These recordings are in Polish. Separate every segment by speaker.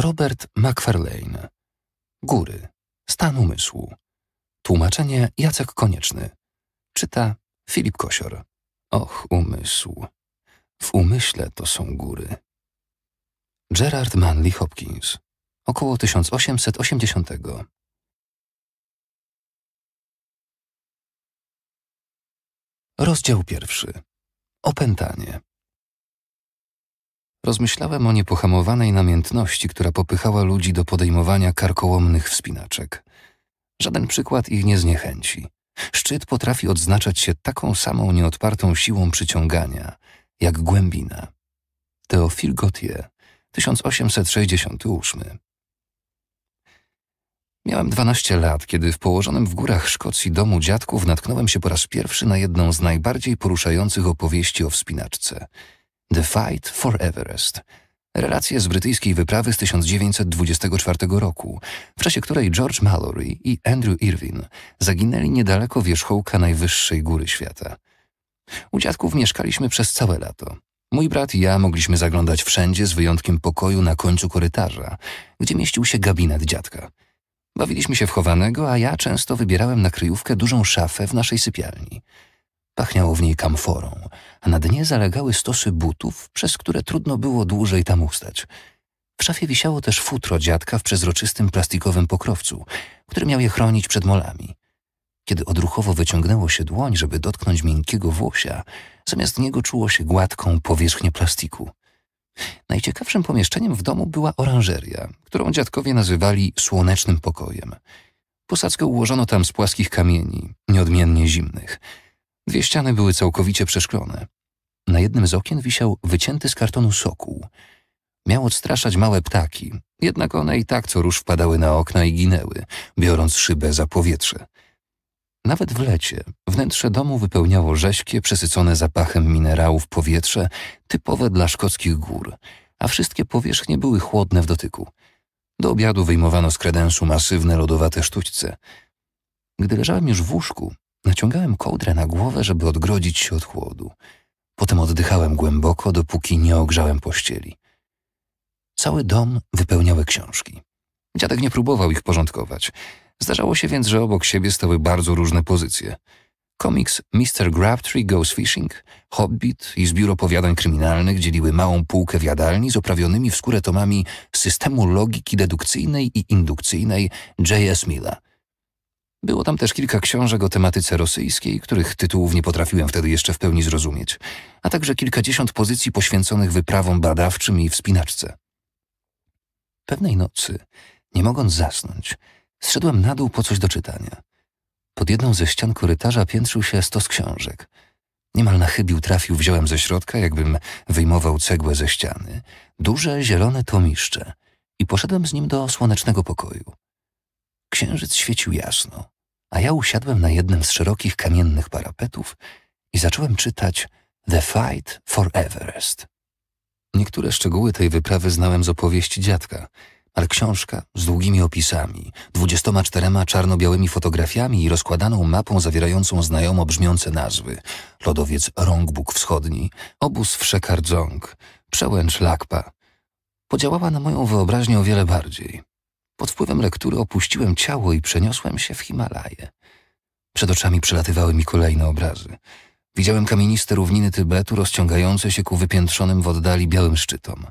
Speaker 1: Robert McFarlane. Góry. Stan umysłu. Tłumaczenie Jacek Konieczny. Czyta Filip Kosior. Och, umysł. W umyśle to są góry. Gerard Manley Hopkins. Około 1880. Rozdział pierwszy. Opętanie. Rozmyślałem o niepohamowanej namiętności, która popychała ludzi do podejmowania karkołomnych wspinaczek. Żaden przykład ich nie zniechęci. Szczyt potrafi odznaczać się taką samą nieodpartą siłą przyciągania, jak głębina. Teofil Gautier, 1868 Miałem 12 lat, kiedy w położonym w górach Szkocji domu dziadków natknąłem się po raz pierwszy na jedną z najbardziej poruszających opowieści o wspinaczce – The Fight for Everest. Relacje z brytyjskiej wyprawy z 1924 roku, w czasie której George Mallory i Andrew Irwin zaginęli niedaleko wierzchołka najwyższej góry świata. U dziadków mieszkaliśmy przez całe lato. Mój brat i ja mogliśmy zaglądać wszędzie z wyjątkiem pokoju na końcu korytarza, gdzie mieścił się gabinet dziadka. Bawiliśmy się w chowanego, a ja często wybierałem na kryjówkę dużą szafę w naszej sypialni. Pachniało w niej kamforą – a na dnie zalegały stosy butów, przez które trudno było dłużej tam ustać. W szafie wisiało też futro dziadka w przezroczystym plastikowym pokrowcu, który miał je chronić przed molami. Kiedy odruchowo wyciągnęło się dłoń, żeby dotknąć miękkiego włosia, zamiast niego czuło się gładką powierzchnię plastiku. Najciekawszym pomieszczeniem w domu była oranżeria, którą dziadkowie nazywali słonecznym pokojem. Posadzkę ułożono tam z płaskich kamieni, nieodmiennie zimnych – Dwie ściany były całkowicie przeszklone. Na jednym z okien wisiał wycięty z kartonu sokół. Miał odstraszać małe ptaki, jednak one i tak co rusz wpadały na okna i ginęły, biorąc szybę za powietrze. Nawet w lecie wnętrze domu wypełniało rześkie, przesycone zapachem minerałów powietrze typowe dla szkockich gór, a wszystkie powierzchnie były chłodne w dotyku. Do obiadu wyjmowano z kredensu masywne lodowate sztućce. Gdy leżałem już w łóżku, Naciągałem kołdrę na głowę, żeby odgrodzić się od chłodu. Potem oddychałem głęboko, dopóki nie ogrzałem pościeli. Cały dom wypełniały książki. Dziadek nie próbował ich porządkować. Zdarzało się więc, że obok siebie stały bardzo różne pozycje. Komiks Mr. Grabtree Goes Fishing, Hobbit i zbiór opowiadań kryminalnych dzieliły małą półkę w jadalni z oprawionymi w skórę tomami systemu logiki dedukcyjnej i indukcyjnej J.S. Mila. Było tam też kilka książek o tematyce rosyjskiej, których tytułów nie potrafiłem wtedy jeszcze w pełni zrozumieć, a także kilkadziesiąt pozycji poświęconych wyprawom badawczym i wspinaczce. Pewnej nocy, nie mogąc zasnąć, zszedłem na dół po coś do czytania. Pod jedną ze ścian korytarza piętrzył się stos książek. Niemal na chybił trafił wziąłem ze środka, jakbym wyjmował cegłę ze ściany, duże zielone tomiszcze i poszedłem z nim do słonecznego pokoju. Księżyc świecił jasno, a ja usiadłem na jednym z szerokich kamiennych parapetów i zacząłem czytać The Fight for Everest. Niektóre szczegóły tej wyprawy znałem z opowieści dziadka, ale książka z długimi opisami, dwudziestoma czterema czarno-białymi fotografiami i rozkładaną mapą zawierającą znajomo brzmiące nazwy lodowiec Rongbuk Wschodni, obóz w Shekardzong, przełęcz Lakpa, podziałała na moją wyobraźnię o wiele bardziej. Pod wpływem lektury opuściłem ciało i przeniosłem się w Himalaje. Przed oczami przelatywały mi kolejne obrazy. Widziałem kamieniste równiny Tybetu rozciągające się ku wypiętrzonym w oddali białym szczytom.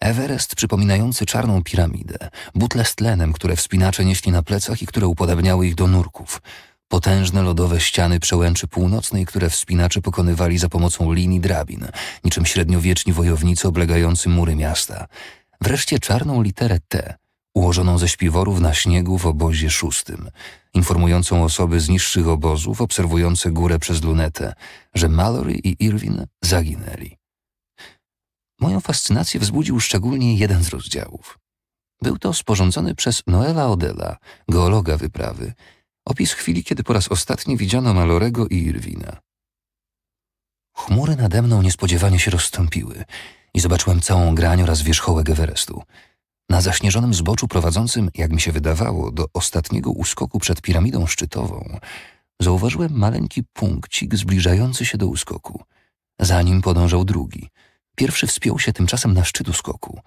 Speaker 1: Everest przypominający czarną piramidę, butle z tlenem, które wspinacze nieśli na plecach i które upodabniały ich do nurków. Potężne lodowe ściany przełęczy północnej, które wspinacze pokonywali za pomocą linii drabin, niczym średniowieczni wojownicy oblegający mury miasta. Wreszcie czarną literę T, ułożoną ze śpiworów na śniegu w obozie szóstym, informującą osoby z niższych obozów obserwujące górę przez lunetę, że Mallory i Irwin zaginęli. Moją fascynację wzbudził szczególnie jeden z rozdziałów. Był to sporządzony przez Noela Odela, geologa wyprawy, opis chwili, kiedy po raz ostatni widziano Malorego i Irwina. Chmury nade mną niespodziewanie się rozstąpiły i zobaczyłem całą grań oraz wierzchołek Everestu – na zaśnieżonym zboczu prowadzącym, jak mi się wydawało, do ostatniego uskoku przed piramidą szczytową, zauważyłem maleńki punkcik zbliżający się do uskoku. Za nim podążał drugi. Pierwszy wspiął się tymczasem na szczyt uskoku.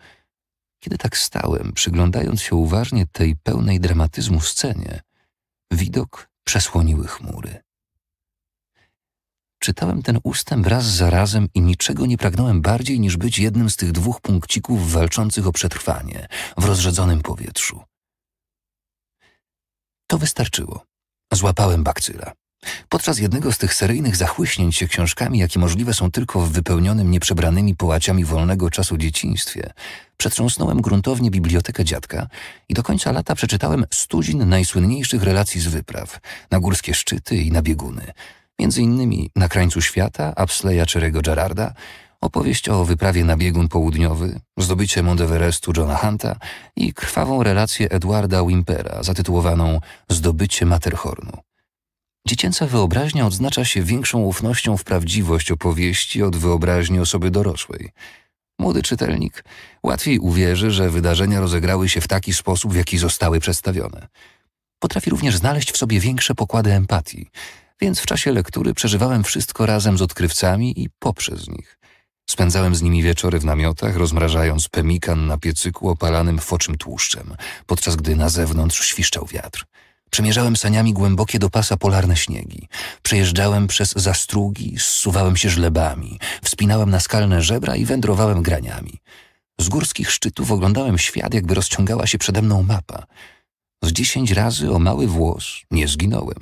Speaker 1: Kiedy tak stałem, przyglądając się uważnie tej pełnej dramatyzmu scenie, widok przesłoniły chmury. Czytałem ten ustęp raz za razem i niczego nie pragnąłem bardziej niż być jednym z tych dwóch punkcików walczących o przetrwanie w rozrzedzonym powietrzu. To wystarczyło. Złapałem bakcyla. Podczas jednego z tych seryjnych zachłyśnięć się książkami, jakie możliwe są tylko w wypełnionym nieprzebranymi połaciami wolnego czasu dzieciństwie, przetrząsnąłem gruntownie bibliotekę dziadka i do końca lata przeczytałem stuzin najsłynniejszych relacji z wypraw na górskie szczyty i na bieguny – Między innymi Na krańcu świata Apsleya Cherego Gerarda, opowieść o wyprawie na biegun południowy, zdobycie Monteverestu Johna Hunta i krwawą relację Edwarda Wimpera zatytułowaną Zdobycie Matterhornu. Dziecięca wyobraźnia odznacza się większą ufnością w prawdziwość opowieści od wyobraźni osoby dorosłej. Młody czytelnik łatwiej uwierzy, że wydarzenia rozegrały się w taki sposób, w jaki zostały przedstawione. Potrafi również znaleźć w sobie większe pokłady empatii – więc w czasie lektury przeżywałem wszystko razem z odkrywcami i poprzez nich. Spędzałem z nimi wieczory w namiotach, rozmrażając pemikan na piecyku opalanym foczym tłuszczem, podczas gdy na zewnątrz świszczał wiatr. Przemierzałem saniami głębokie do pasa polarne śniegi. Przejeżdżałem przez zastrugi, zsuwałem się żlebami, wspinałem na skalne żebra i wędrowałem graniami. Z górskich szczytów oglądałem świat, jakby rozciągała się przede mną mapa. Z dziesięć razy o mały włos nie zginąłem.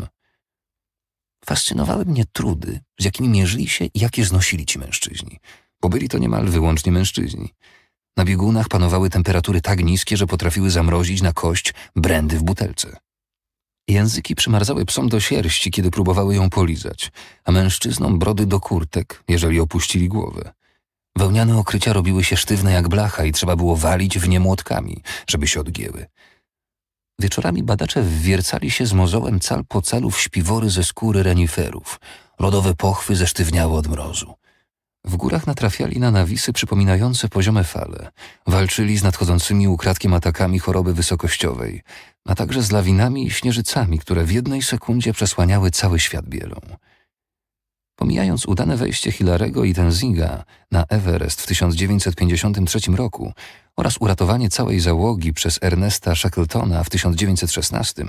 Speaker 1: Fascynowały mnie trudy, z jakimi mierzyli się i jakie znosili ci mężczyźni, bo byli to niemal wyłącznie mężczyźni. Na biegunach panowały temperatury tak niskie, że potrafiły zamrozić na kość brędy w butelce. Języki przymarzały psom do sierści, kiedy próbowały ją polizać, a mężczyznom brody do kurtek, jeżeli opuścili głowę. Wełniane okrycia robiły się sztywne jak blacha i trzeba było walić w nie młotkami, żeby się odgięły. Wieczorami badacze wwiercali się z mozołem cal po calu w śpiwory ze skóry reniferów. Lodowe pochwy zesztywniały od mrozu. W górach natrafiali na nawisy przypominające poziome fale. Walczyli z nadchodzącymi ukradkiem atakami choroby wysokościowej, a także z lawinami i śnieżycami, które w jednej sekundzie przesłaniały cały świat bielą. Pomijając udane wejście Hilarego i Tenzinga na Everest w 1953 roku oraz uratowanie całej załogi przez Ernesta Shackletona w 1916,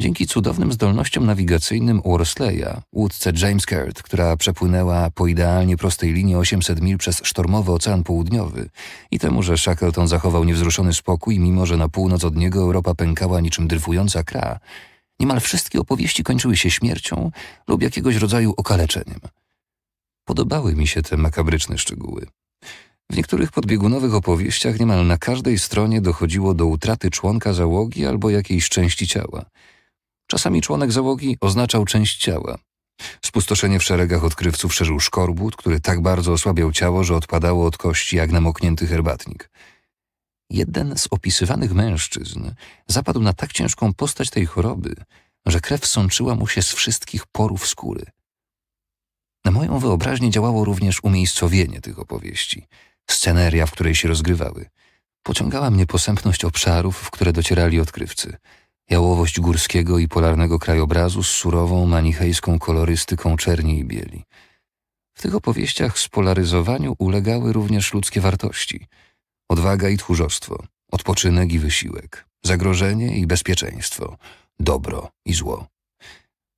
Speaker 1: dzięki cudownym zdolnościom nawigacyjnym Worsleya, łódce James Caird, która przepłynęła po idealnie prostej linii 800 mil przez sztormowy Ocean Południowy i temu, że Shackleton zachował niewzruszony spokój, mimo że na północ od niego Europa pękała niczym dryfująca kra, Niemal wszystkie opowieści kończyły się śmiercią lub jakiegoś rodzaju okaleczeniem. Podobały mi się te makabryczne szczegóły. W niektórych podbiegunowych opowieściach niemal na każdej stronie dochodziło do utraty członka załogi albo jakiejś części ciała. Czasami członek załogi oznaczał część ciała. Spustoszenie w szeregach odkrywców szerzył szkorbut, który tak bardzo osłabiał ciało, że odpadało od kości jak namoknięty herbatnik – Jeden z opisywanych mężczyzn zapadł na tak ciężką postać tej choroby, że krew sączyła mu się z wszystkich porów skóry. Na moją wyobraźnię działało również umiejscowienie tych opowieści, sceneria, w której się rozgrywały. Pociągała mnie posępność obszarów, w które docierali odkrywcy, jałowość górskiego i polarnego krajobrazu z surową, manichejską kolorystyką czerni i bieli. W tych opowieściach spolaryzowaniu ulegały również ludzkie wartości – odwaga i tchórzostwo, odpoczynek i wysiłek, zagrożenie i bezpieczeństwo, dobro i zło.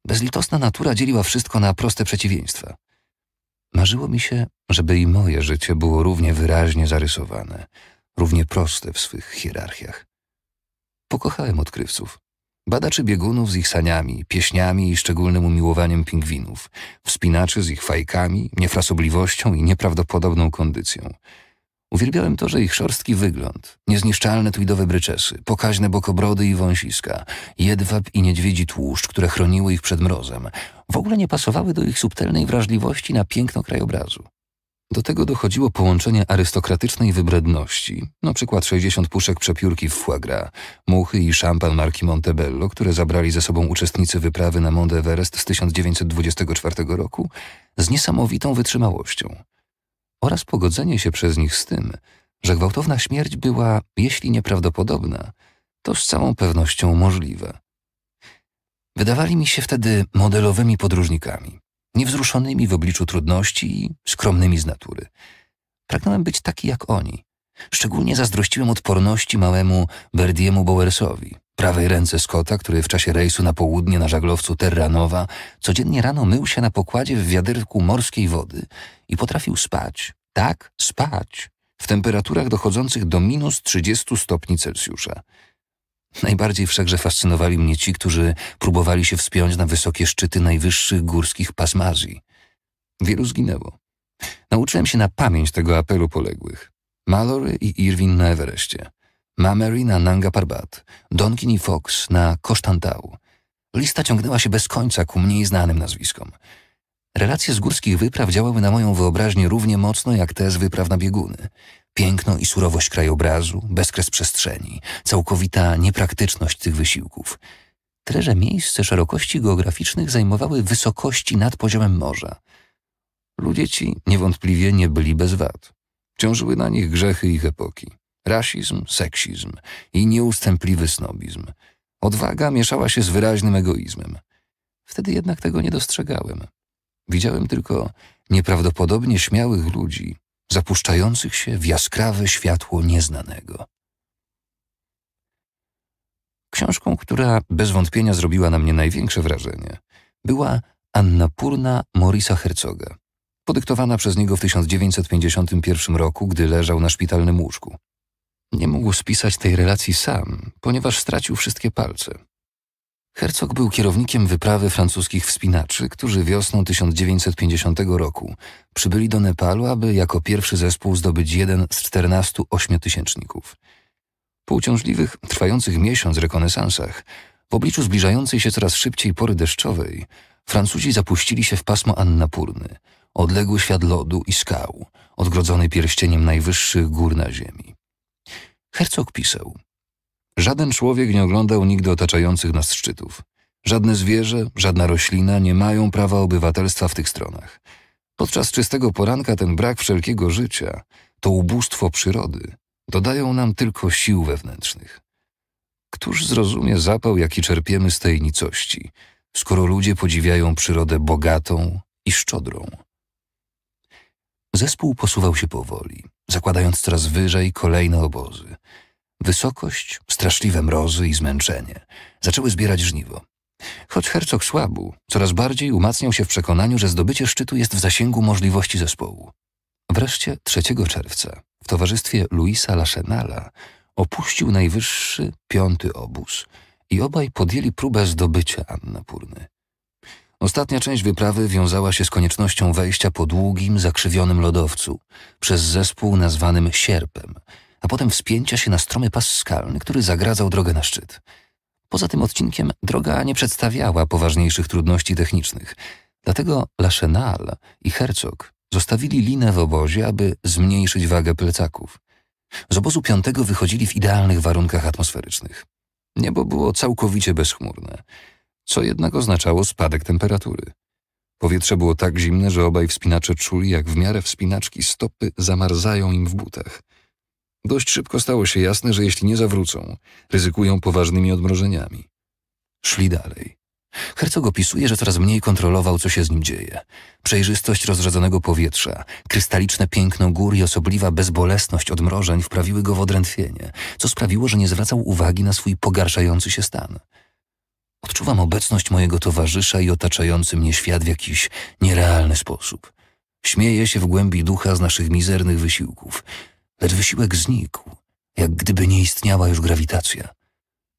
Speaker 1: Bezlitosna natura dzieliła wszystko na proste przeciwieństwa. Marzyło mi się, żeby i moje życie było równie wyraźnie zarysowane, równie proste w swych hierarchiach. Pokochałem odkrywców, badaczy biegunów z ich saniami, pieśniami i szczególnym umiłowaniem pingwinów, wspinaczy z ich fajkami, niefrasobliwością i nieprawdopodobną kondycją – Uwielbiałem to, że ich szorstki wygląd, niezniszczalne tweedowe bryczesy, pokaźne bokobrody i wąsiska, jedwab i niedźwiedzi tłuszcz, które chroniły ich przed mrozem, w ogóle nie pasowały do ich subtelnej wrażliwości na piękno krajobrazu. Do tego dochodziło połączenie arystokratycznej wybredności, np. przykład 60 puszek przepiórki w foie gras, muchy i szampan marki Montebello, które zabrali ze sobą uczestnicy wyprawy na Mont Everest z 1924 roku, z niesamowitą wytrzymałością oraz pogodzenie się przez nich z tym, że gwałtowna śmierć była, jeśli nieprawdopodobna, to z całą pewnością możliwe. Wydawali mi się wtedy modelowymi podróżnikami, niewzruszonymi w obliczu trudności i skromnymi z natury. Pragnąłem być taki jak oni. Szczególnie zazdrościłem odporności małemu Berdiemu Bowersowi, prawej ręce Scotta, który w czasie rejsu na południe na żaglowcu Terranowa codziennie rano mył się na pokładzie w wiaderku morskiej wody i potrafił spać, tak spać, w temperaturach dochodzących do minus 30 stopni Celsjusza. Najbardziej wszakże fascynowali mnie ci, którzy próbowali się wspiąć na wysokie szczyty najwyższych górskich pasm Azji. Wielu zginęło. Nauczyłem się na pamięć tego apelu poległych. Mallory i Irwin na Everestie. Mamery na Nanga Parbat, Donkin i Fox na Kosztantau. Lista ciągnęła się bez końca ku mniej znanym nazwiskom. Relacje z górskich wypraw działały na moją wyobraźnię równie mocno jak te z wypraw na bieguny. Piękno i surowość krajobrazu, bezkres przestrzeni, całkowita niepraktyczność tych wysiłków. Treże miejsce szerokości geograficznych zajmowały wysokości nad poziomem morza. Ludzie ci niewątpliwie nie byli bez wad. Ciążyły na nich grzechy ich epoki. Rasizm, seksizm i nieustępliwy snobizm. Odwaga mieszała się z wyraźnym egoizmem. Wtedy jednak tego nie dostrzegałem. Widziałem tylko nieprawdopodobnie śmiałych ludzi, zapuszczających się w jaskrawe światło nieznanego. Książką, która bez wątpienia zrobiła na mnie największe wrażenie, była Anna Purna Morisa Herzoga, podyktowana przez niego w 1951 roku, gdy leżał na szpitalnym łóżku. Nie mógł spisać tej relacji sam, ponieważ stracił wszystkie palce. Hercog był kierownikiem wyprawy francuskich wspinaczy, którzy wiosną 1950 roku przybyli do Nepalu, aby jako pierwszy zespół zdobyć jeden z 14 ośmiotysięczników. Po uciążliwych, trwających miesiąc rekonesansach, w obliczu zbliżającej się coraz szybciej pory deszczowej, Francuzi zapuścili się w pasmo Annapurny, odległy świat lodu i skał, odgrodzony pierścieniem najwyższych gór na ziemi. Hercog pisał. Żaden człowiek nie oglądał nigdy otaczających nas szczytów. Żadne zwierzę, żadna roślina nie mają prawa obywatelstwa w tych stronach. Podczas czystego poranka ten brak wszelkiego życia, to ubóstwo przyrody, dodają nam tylko sił wewnętrznych. Któż zrozumie zapał, jaki czerpiemy z tej nicości, skoro ludzie podziwiają przyrodę bogatą i szczodrą? Zespół posuwał się powoli, zakładając coraz wyżej kolejne obozy. Wysokość, straszliwe mrozy i zmęczenie zaczęły zbierać żniwo. Choć Hercog słabł, coraz bardziej umacniał się w przekonaniu, że zdobycie szczytu jest w zasięgu możliwości zespołu. Wreszcie 3 czerwca w towarzystwie Luisa Lachenala opuścił najwyższy piąty obóz i obaj podjęli próbę zdobycia Annapurny. Ostatnia część wyprawy wiązała się z koniecznością wejścia po długim, zakrzywionym lodowcu przez zespół nazwanym Sierpem – a potem wspięcia się na stromy pas skalny, który zagradzał drogę na szczyt. Poza tym odcinkiem droga nie przedstawiała poważniejszych trudności technicznych, dlatego Lachenal i Herzog zostawili linę w obozie, aby zmniejszyć wagę plecaków. Z obozu piątego wychodzili w idealnych warunkach atmosferycznych. Niebo było całkowicie bezchmurne, co jednak oznaczało spadek temperatury. Powietrze było tak zimne, że obaj wspinacze czuli, jak w miarę wspinaczki stopy zamarzają im w butach. Dość szybko stało się jasne, że jeśli nie zawrócą, ryzykują poważnymi odmrożeniami. Szli dalej. Hercog opisuje, że coraz mniej kontrolował, co się z nim dzieje. Przejrzystość rozrzedzonego powietrza, krystaliczne piękno gór i osobliwa bezbolesność odmrożeń wprawiły go w odrętwienie, co sprawiło, że nie zwracał uwagi na swój pogarszający się stan. Odczuwam obecność mojego towarzysza i otaczający mnie świat w jakiś nierealny sposób. Śmieję się w głębi ducha z naszych mizernych wysiłków, lecz wysiłek znikł, jak gdyby nie istniała już grawitacja.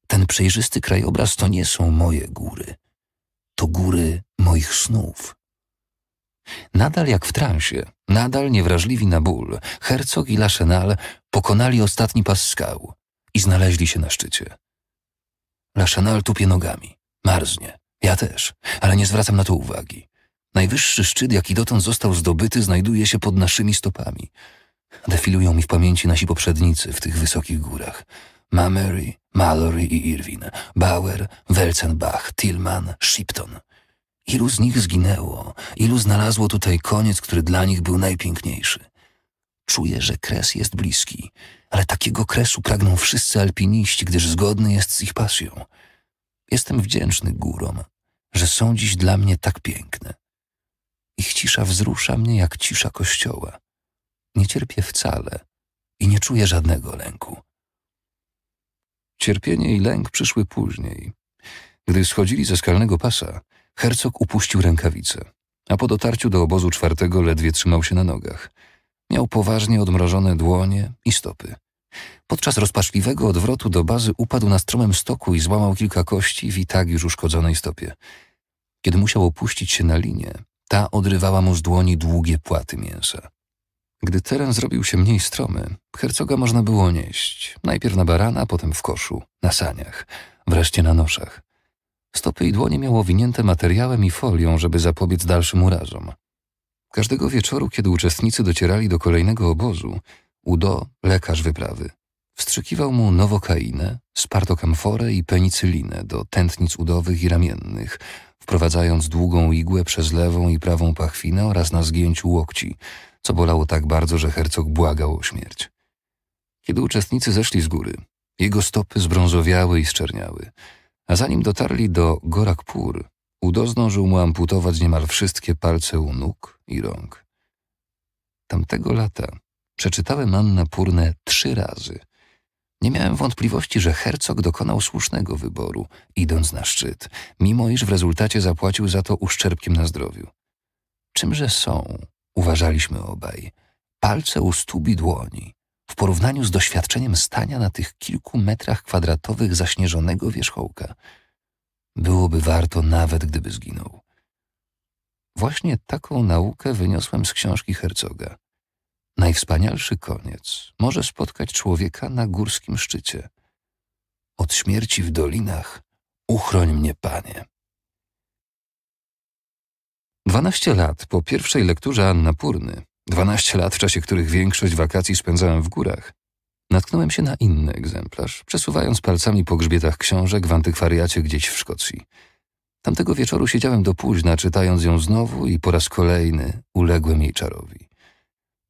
Speaker 1: Ten przejrzysty krajobraz to nie są moje góry, to góry moich snów. Nadal jak w transie, nadal niewrażliwi na ból, Hercog i Lachenal pokonali ostatni pas skał i znaleźli się na szczycie. Lachenal tupie nogami, marznie, ja też, ale nie zwracam na to uwagi. Najwyższy szczyt, jaki dotąd został zdobyty, znajduje się pod naszymi stopami – Defilują mi w pamięci nasi poprzednicy w tych wysokich górach. Mamery, Mallory i Irwin, Bauer, Welzenbach, Tillman, Shipton. Ilu z nich zginęło, ilu znalazło tutaj koniec, który dla nich był najpiękniejszy. Czuję, że kres jest bliski, ale takiego kresu pragną wszyscy alpiniści, gdyż zgodny jest z ich pasją. Jestem wdzięczny górom, że są dziś dla mnie tak piękne. Ich cisza wzrusza mnie jak cisza kościoła nie cierpię wcale i nie czuję żadnego lęku. Cierpienie i lęk przyszły później. Gdy schodzili ze skalnego pasa, hercog upuścił rękawice, a po dotarciu do obozu czwartego ledwie trzymał się na nogach. Miał poważnie odmrożone dłonie i stopy. Podczas rozpaczliwego odwrotu do bazy upadł na stromym stoku i złamał kilka kości w i tak już uszkodzonej stopie. Kiedy musiał opuścić się na linię, ta odrywała mu z dłoni długie płaty mięsa. Gdy teren zrobił się mniej stromy, hercoga można było nieść. Najpierw na barana, potem w koszu, na saniach, wreszcie na noszach. Stopy i dłonie miało winięte materiałem i folią, żeby zapobiec dalszym urazom. Każdego wieczoru, kiedy uczestnicy docierali do kolejnego obozu, Udo, lekarz wyprawy, wstrzykiwał mu nowokainę, spartokamforę i penicylinę do tętnic udowych i ramiennych, wprowadzając długą igłę przez lewą i prawą pachwinę oraz na zgięciu łokci – co bolało tak bardzo, że hercog błagał o śmierć. Kiedy uczestnicy zeszli z góry, jego stopy zbrązowiały i zczerniały, a zanim dotarli do Gorakpur, Udo zdążył mu amputować niemal wszystkie palce u nóg i rąk. Tamtego lata przeczytałem Anna Purne trzy razy. Nie miałem wątpliwości, że hercog dokonał słusznego wyboru, idąc na szczyt, mimo iż w rezultacie zapłacił za to uszczerbkiem na zdrowiu. Czymże są uważaliśmy obaj, palce u stubi dłoni, w porównaniu z doświadczeniem stania na tych kilku metrach kwadratowych zaśnieżonego wierzchołka. Byłoby warto nawet, gdyby zginął. Właśnie taką naukę wyniosłem z książki Hercoga. Najwspanialszy koniec może spotkać człowieka na górskim szczycie. Od śmierci w dolinach uchroń mnie, Panie. 12 lat po pierwszej lekturze Anna Purny, 12 lat, w czasie których większość wakacji spędzałem w górach, natknąłem się na inny egzemplarz, przesuwając palcami po grzbietach książek w antykwariacie gdzieś w Szkocji. Tamtego wieczoru siedziałem do późna, czytając ją znowu i po raz kolejny uległem jej czarowi.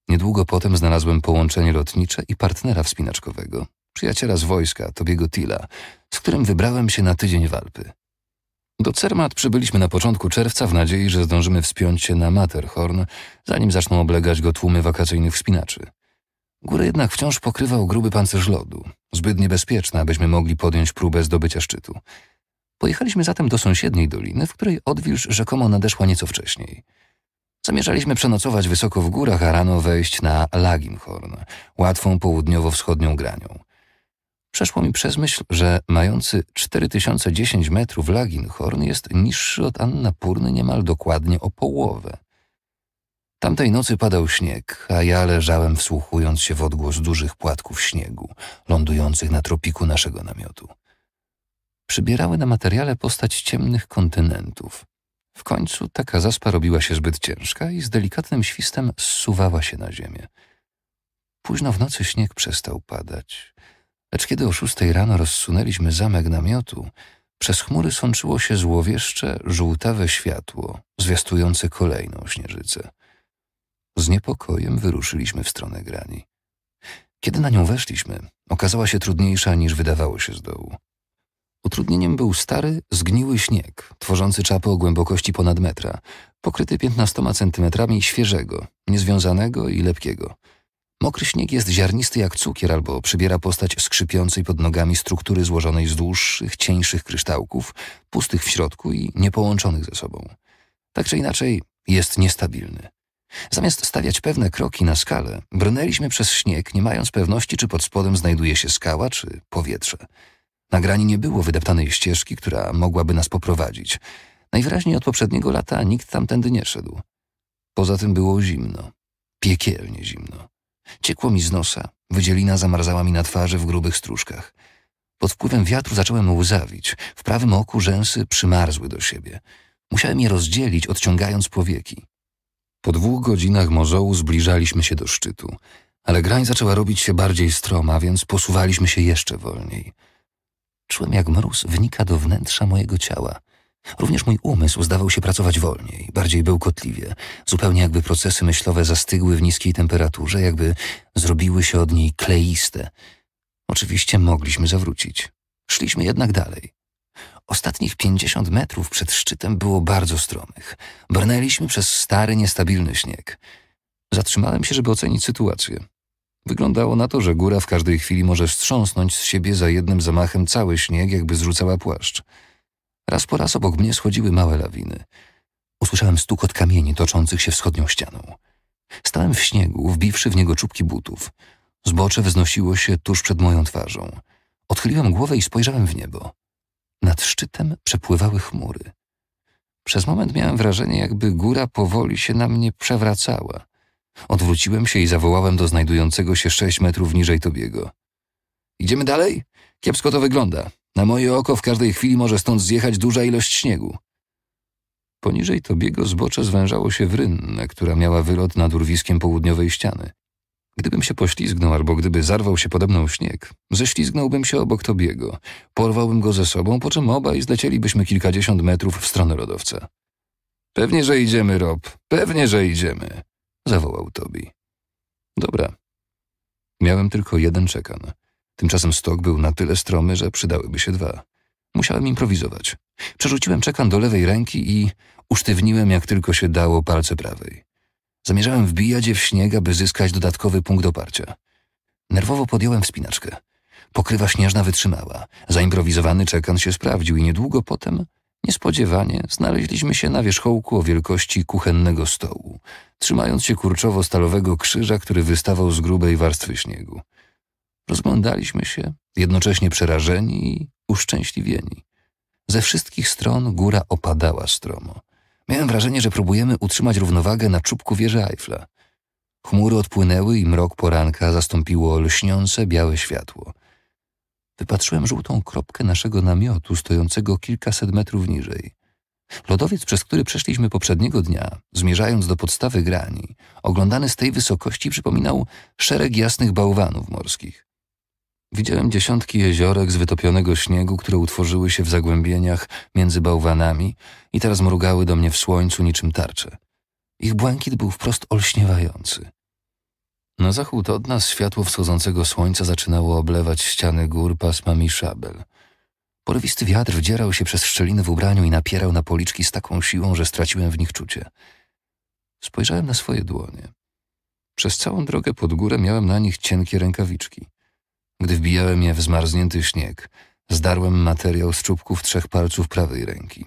Speaker 1: Niedługo potem znalazłem połączenie lotnicze i partnera wspinaczkowego, przyjaciela z wojska, Tobiego Tila, z którym wybrałem się na tydzień w Alpy. Do Cermat przybyliśmy na początku czerwca w nadziei, że zdążymy wspiąć się na Matterhorn, zanim zaczną oblegać go tłumy wakacyjnych wspinaczy. Górę jednak wciąż pokrywał gruby pancerz lodu, zbyt niebezpieczny, abyśmy mogli podjąć próbę zdobycia szczytu. Pojechaliśmy zatem do sąsiedniej doliny, w której odwilż rzekomo nadeszła nieco wcześniej. Zamierzaliśmy przenocować wysoko w górach, a rano wejść na Laginhorn, łatwą południowo-wschodnią granią. Przeszło mi przez myśl, że mający 4010 metrów Laginhorn jest niższy od Annapurny niemal dokładnie o połowę. Tamtej nocy padał śnieg, a ja leżałem wsłuchując się w odgłos dużych płatków śniegu, lądujących na tropiku naszego namiotu. Przybierały na materiale postać ciemnych kontynentów. W końcu taka zaspa robiła się zbyt ciężka i z delikatnym świstem zsuwała się na ziemię. Późno w nocy śnieg przestał padać. Lecz kiedy o szóstej rano rozsunęliśmy zamek namiotu, przez chmury sączyło się złowieszcze, żółtawe światło, zwiastujące kolejną śnieżycę. Z niepokojem wyruszyliśmy w stronę grani. Kiedy na nią weszliśmy, okazała się trudniejsza niż wydawało się z dołu. Utrudnieniem był stary, zgniły śnieg, tworzący czapę o głębokości ponad metra, pokryty 15 centymetrami świeżego, niezwiązanego i lepkiego – Mokry śnieg jest ziarnisty jak cukier albo przybiera postać skrzypiącej pod nogami struktury złożonej z dłuższych, cieńszych kryształków, pustych w środku i niepołączonych ze sobą. Tak czy inaczej, jest niestabilny. Zamiast stawiać pewne kroki na skalę, brnęliśmy przez śnieg, nie mając pewności, czy pod spodem znajduje się skała, czy powietrze. Na grani nie było wydeptanej ścieżki, która mogłaby nas poprowadzić. Najwyraźniej od poprzedniego lata nikt tamtędy nie szedł. Poza tym było zimno. Piekielnie zimno. Ciekło mi z nosa. Wydzielina zamarzała mi na twarzy w grubych stróżkach. Pod wpływem wiatru zacząłem łzawić. W prawym oku rzęsy przymarzły do siebie. Musiałem je rozdzielić, odciągając powieki. Po dwóch godzinach mozołu zbliżaliśmy się do szczytu, ale grań zaczęła robić się bardziej stroma, więc posuwaliśmy się jeszcze wolniej. Czułem, jak mróz wnika do wnętrza mojego ciała – Również mój umysł zdawał się pracować wolniej, bardziej bełkotliwie, zupełnie jakby procesy myślowe zastygły w niskiej temperaturze, jakby zrobiły się od niej kleiste. Oczywiście mogliśmy zawrócić. Szliśmy jednak dalej. Ostatnich pięćdziesiąt metrów przed szczytem było bardzo stromych. Brnęliśmy przez stary, niestabilny śnieg. Zatrzymałem się, żeby ocenić sytuację. Wyglądało na to, że góra w każdej chwili może wstrząsnąć z siebie za jednym zamachem cały śnieg, jakby zrzucała płaszcz. Raz po raz obok mnie schodziły małe lawiny. Usłyszałem stukot kamieni toczących się wschodnią ścianą. Stałem w śniegu, wbiwszy w niego czubki butów. Zbocze wznosiło się tuż przed moją twarzą. Odchyliłem głowę i spojrzałem w niebo. Nad szczytem przepływały chmury. Przez moment miałem wrażenie, jakby góra powoli się na mnie przewracała. Odwróciłem się i zawołałem do znajdującego się sześć metrów niżej Tobiego. Idziemy dalej? Kiepsko to wygląda. Na moje oko w każdej chwili może stąd zjechać duża ilość śniegu. Poniżej Tobiego zbocze zwężało się w rynnę, która miała wylot nad urwiskiem południowej ściany. Gdybym się poślizgnął albo gdyby zarwał się pode mną śnieg, ześlizgnąłbym się obok Tobiego, porwałbym go ze sobą, po czym obaj zlecielibyśmy kilkadziesiąt metrów w stronę lodowca. Pewnie, że idziemy, Rob, pewnie, że idziemy, zawołał Tobi. Dobra. Miałem tylko jeden czekan. Tymczasem stok był na tyle stromy, że przydałyby się dwa. Musiałem improwizować. Przerzuciłem czekan do lewej ręki i usztywniłem jak tylko się dało palce prawej. Zamierzałem wbijać je w śnieg, aby zyskać dodatkowy punkt oparcia. Nerwowo podjąłem wspinaczkę. Pokrywa śnieżna wytrzymała. Zaimprowizowany czekan się sprawdził i niedługo potem, niespodziewanie, znaleźliśmy się na wierzchołku o wielkości kuchennego stołu, trzymając się kurczowo stalowego krzyża, który wystawał z grubej warstwy śniegu. Rozglądaliśmy się, jednocześnie przerażeni i uszczęśliwieni. Ze wszystkich stron góra opadała stromo. Miałem wrażenie, że próbujemy utrzymać równowagę na czubku wieży Eiffla. Chmury odpłynęły i mrok poranka zastąpiło lśniące białe światło. Wypatrzyłem żółtą kropkę naszego namiotu stojącego kilkaset metrów niżej. Lodowiec, przez który przeszliśmy poprzedniego dnia, zmierzając do podstawy grani, oglądany z tej wysokości przypominał szereg jasnych bałwanów morskich. Widziałem dziesiątki jeziorek z wytopionego śniegu, które utworzyły się w zagłębieniach między bałwanami i teraz mrugały do mnie w słońcu niczym tarcze. Ich błękit był wprost olśniewający. Na zachód od nas światło wschodzącego słońca zaczynało oblewać ściany gór pasmami szabel. Porywisty wiatr wdzierał się przez szczeliny w ubraniu i napierał na policzki z taką siłą, że straciłem w nich czucie. Spojrzałem na swoje dłonie. Przez całą drogę pod górę miałem na nich cienkie rękawiczki. Gdy wbijałem je w zmarznięty śnieg, zdarłem materiał z czubków trzech palców prawej ręki.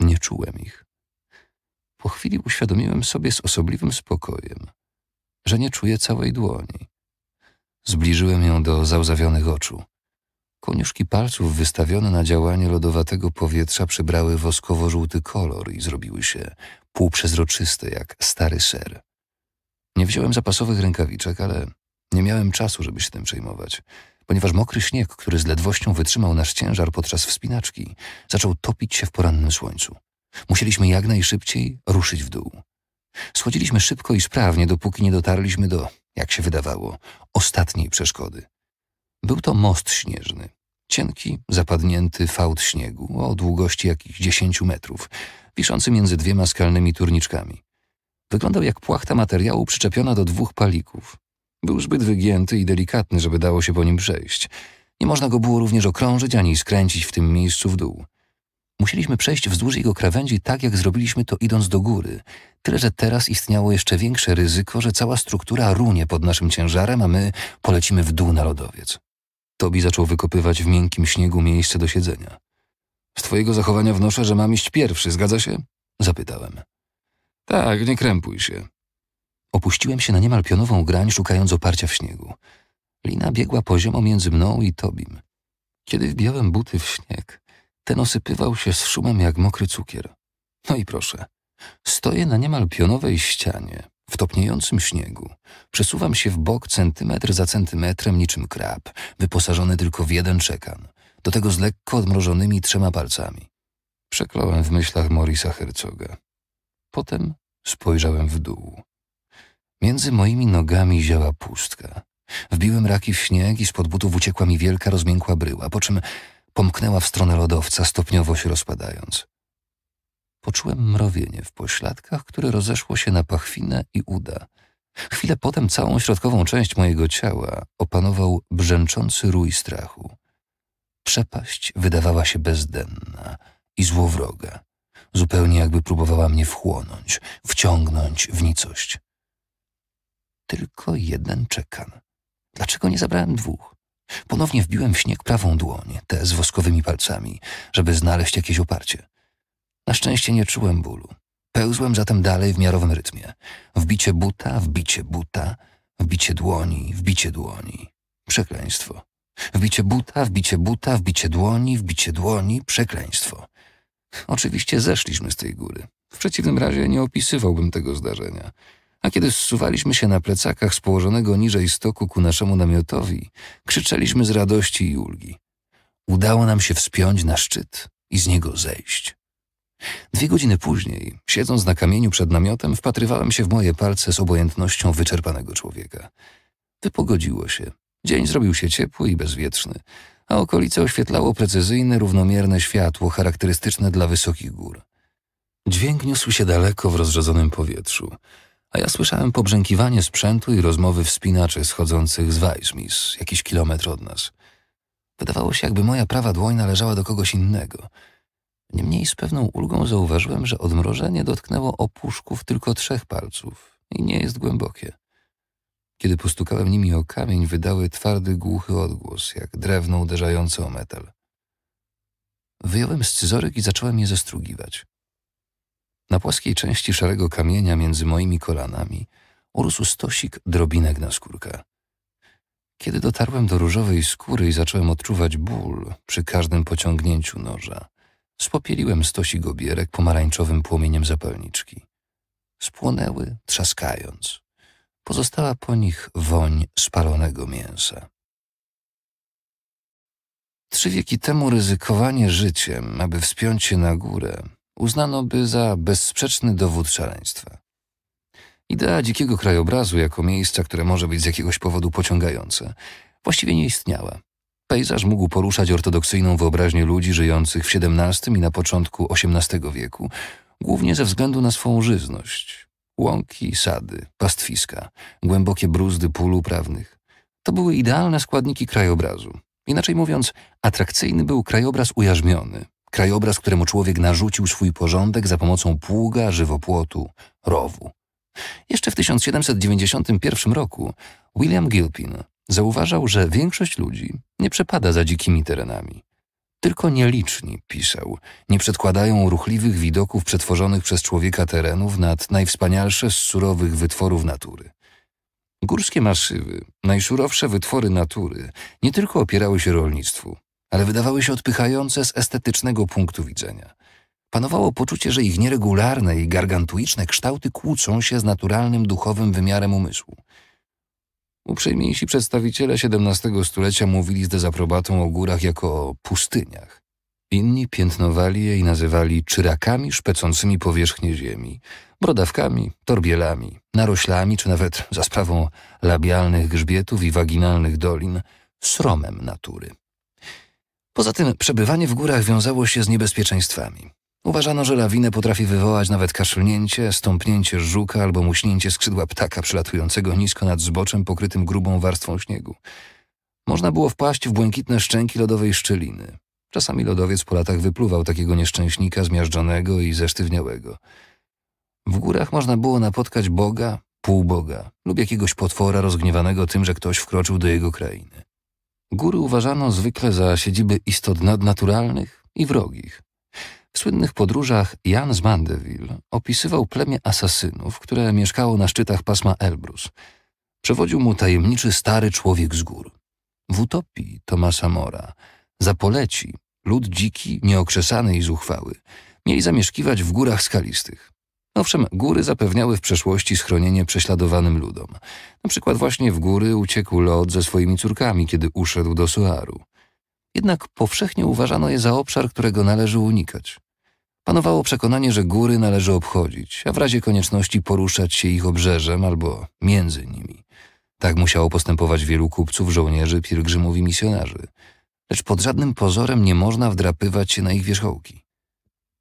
Speaker 1: Nie czułem ich. Po chwili uświadomiłem sobie z osobliwym spokojem, że nie czuję całej dłoni. Zbliżyłem ją do załzawionych oczu. Koniuszki palców wystawione na działanie lodowatego powietrza przybrały woskowo-żółty kolor i zrobiły się półprzezroczyste jak stary ser. Nie wziąłem zapasowych rękawiczek, ale nie miałem czasu, żeby się tym przejmować, ponieważ mokry śnieg, który z ledwością wytrzymał nasz ciężar podczas wspinaczki, zaczął topić się w porannym słońcu. Musieliśmy jak najszybciej ruszyć w dół. Schodziliśmy szybko i sprawnie, dopóki nie dotarliśmy do, jak się wydawało, ostatniej przeszkody. Był to most śnieżny. Cienki, zapadnięty fałd śniegu o długości jakichś dziesięciu metrów, wiszący między dwiema skalnymi turniczkami. Wyglądał jak płachta materiału przyczepiona do dwóch palików. Był zbyt wygięty i delikatny, żeby dało się po nim przejść. Nie można go było również okrążyć ani skręcić w tym miejscu w dół. Musieliśmy przejść wzdłuż jego krawędzi tak, jak zrobiliśmy to idąc do góry, tyle że teraz istniało jeszcze większe ryzyko, że cała struktura runie pod naszym ciężarem, a my polecimy w dół na lodowiec. Tobi zaczął wykopywać w miękkim śniegu miejsce do siedzenia. Z twojego zachowania wnoszę, że mam iść pierwszy, zgadza się? Zapytałem. Tak, nie krępuj się. Opuściłem się na niemal pionową grań, szukając oparcia w śniegu. Lina biegła poziomo między mną i Tobim. Kiedy wbijałem buty w śnieg, ten osypywał się z szumem jak mokry cukier. No i proszę, stoję na niemal pionowej ścianie, w topniejącym śniegu. Przesuwam się w bok centymetr za centymetrem niczym krab, wyposażony tylko w jeden czekan, do tego z lekko odmrożonymi trzema palcami. Przekląłem w myślach Morisa Hercoga. Potem spojrzałem w dół. Między moimi nogami ziała pustka. Wbiłem raki w śnieg i spod butów uciekła mi wielka, rozmiękła bryła, po czym pomknęła w stronę lodowca, stopniowo się rozpadając. Poczułem mrowienie w pośladkach, które rozeszło się na pachwinę i uda. Chwilę potem całą środkową część mojego ciała opanował brzęczący rój strachu. Przepaść wydawała się bezdenna i złowroga, zupełnie jakby próbowała mnie wchłonąć, wciągnąć w nicość. Tylko jeden czekan. Dlaczego nie zabrałem dwóch? Ponownie wbiłem w śnieg prawą dłoń, tę z woskowymi palcami, żeby znaleźć jakieś oparcie. Na szczęście nie czułem bólu. Pełzłem zatem dalej w miarowym rytmie. Wbicie buta, wbicie buta, wbicie dłoni, wbicie dłoni. Przekleństwo. Wbicie buta, wbicie buta, wbicie dłoni, wbicie dłoni, przekleństwo. Oczywiście zeszliśmy z tej góry. W przeciwnym razie nie opisywałbym tego zdarzenia. A kiedy zsuwaliśmy się na plecakach z położonego niżej stoku ku naszemu namiotowi, krzyczeliśmy z radości i ulgi. Udało nam się wspiąć na szczyt i z niego zejść. Dwie godziny później, siedząc na kamieniu przed namiotem, wpatrywałem się w moje palce z obojętnością wyczerpanego człowieka. Wypogodziło się. Dzień zrobił się ciepły i bezwietrzny, a okolice oświetlało precyzyjne, równomierne światło charakterystyczne dla wysokich gór. Dźwięk niósł się daleko w rozrzedzonym powietrzu a ja słyszałem pobrzękiwanie sprzętu i rozmowy wspinaczy schodzących z Weissmis, jakiś kilometr od nas. Wydawało się, jakby moja prawa dłoń należała do kogoś innego. Niemniej z pewną ulgą zauważyłem, że odmrożenie dotknęło opuszków tylko trzech palców i nie jest głębokie. Kiedy postukałem nimi o kamień, wydały twardy, głuchy odgłos, jak drewno uderzające o metal. Wyjąłem scyzoryk i zacząłem je zestrugiwać. Na płaskiej części szarego kamienia między moimi kolanami urósł stosik drobinek na skórka. Kiedy dotarłem do różowej skóry i zacząłem odczuwać ból przy każdym pociągnięciu noża, spopieliłem stosik obierek pomarańczowym płomieniem zapalniczki. Spłonęły, trzaskając. Pozostała po nich woń spalonego mięsa. Trzy wieki temu ryzykowanie życiem, aby wspiąć się na górę, uznano by za bezsprzeczny dowód szaleństwa. Idea dzikiego krajobrazu jako miejsca, które może być z jakiegoś powodu pociągające, właściwie nie istniała. Pejzaż mógł poruszać ortodoksyjną wyobraźnię ludzi żyjących w XVII i na początku XVIII wieku, głównie ze względu na swą żyzność. Łąki, sady, pastwiska, głębokie bruzdy pól uprawnych. To były idealne składniki krajobrazu. Inaczej mówiąc, atrakcyjny był krajobraz ujarzmiony, Krajobraz, któremu człowiek narzucił swój porządek za pomocą pługa, żywopłotu, rowu. Jeszcze w 1791 roku William Gilpin zauważał, że większość ludzi nie przepada za dzikimi terenami. Tylko nieliczni, pisał, nie przedkładają ruchliwych widoków przetworzonych przez człowieka terenów nad najwspanialsze z surowych wytworów natury. Górskie masywy, najsurowsze wytwory natury, nie tylko opierały się rolnictwu, ale wydawały się odpychające z estetycznego punktu widzenia. Panowało poczucie, że ich nieregularne i gargantuiczne kształty kłócą się z naturalnym duchowym wymiarem umysłu. Uprzejmiejsi przedstawiciele XVII stulecia mówili z dezaprobatą o górach jako o pustyniach. Inni piętnowali je i nazywali czyrakami szpecącymi powierzchnię ziemi, brodawkami, torbielami, naroślami czy nawet, za sprawą labialnych grzbietów i waginalnych dolin, sromem natury. Poza tym przebywanie w górach wiązało się z niebezpieczeństwami. Uważano, że lawinę potrafi wywołać nawet kaszlnięcie, stąpnięcie żuka albo muśnięcie skrzydła ptaka przelatującego nisko nad zboczem pokrytym grubą warstwą śniegu. Można było wpaść w błękitne szczęki lodowej szczeliny. Czasami lodowiec po latach wypluwał takiego nieszczęśnika zmiażdżonego i zesztywniałego. W górach można było napotkać Boga, półboga lub jakiegoś potwora rozgniewanego tym, że ktoś wkroczył do jego krainy. Góry uważano zwykle za siedziby istot nadnaturalnych i wrogich. W słynnych podróżach Jan z Mandeville opisywał plemię asasynów, które mieszkało na szczytach pasma Elbrus. Przewodził mu tajemniczy stary człowiek z gór. W utopii Tomasa Mora zapoleci, lud dziki, nieokrzesany i zuchwały, mieli zamieszkiwać w górach skalistych. Owszem, góry zapewniały w przeszłości schronienie prześladowanym ludom. Na przykład właśnie w góry uciekł Lot ze swoimi córkami, kiedy uszedł do Suaru. Jednak powszechnie uważano je za obszar, którego należy unikać. Panowało przekonanie, że góry należy obchodzić, a w razie konieczności poruszać się ich obrzeżem albo między nimi. Tak musiało postępować wielu kupców, żołnierzy, pielgrzymów i misjonarzy. Lecz pod żadnym pozorem nie można wdrapywać się na ich wierzchołki.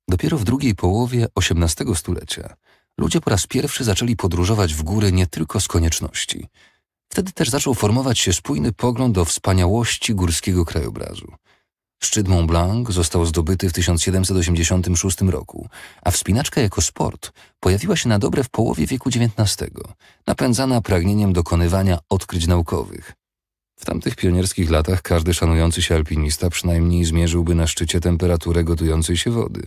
Speaker 1: Dopiero w drugiej połowie XVIII stulecia ludzie po raz pierwszy zaczęli podróżować w góry nie tylko z konieczności. Wtedy też zaczął formować się spójny pogląd o wspaniałości górskiego krajobrazu. Szczyt Mont Blanc został zdobyty w 1786 roku, a wspinaczka jako sport pojawiła się na dobre w połowie wieku XIX, napędzana pragnieniem dokonywania odkryć naukowych. W tamtych pionierskich latach każdy szanujący się alpinista przynajmniej zmierzyłby na szczycie temperaturę gotującej się wody,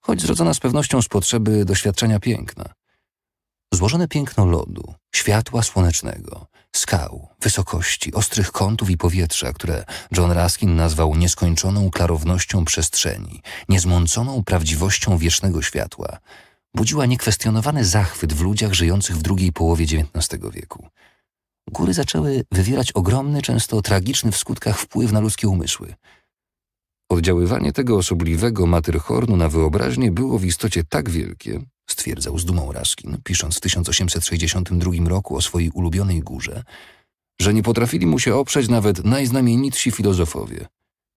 Speaker 1: choć zrodzona z pewnością z potrzeby doświadczenia piękna. Złożone piękno lodu, światła słonecznego, skał, wysokości, ostrych kątów i powietrza, które John Raskin nazwał nieskończoną klarownością przestrzeni, niezmąconą prawdziwością wiecznego światła, budziła niekwestionowany zachwyt w ludziach żyjących w drugiej połowie XIX wieku góry zaczęły wywierać ogromny, często tragiczny w skutkach wpływ na ludzkie umysły. Oddziaływanie tego osobliwego Matterhornu na wyobraźnię było w istocie tak wielkie, stwierdzał z dumą Raskin, pisząc w 1862 roku o swojej ulubionej górze, że nie potrafili mu się oprzeć nawet najznamienitsi filozofowie –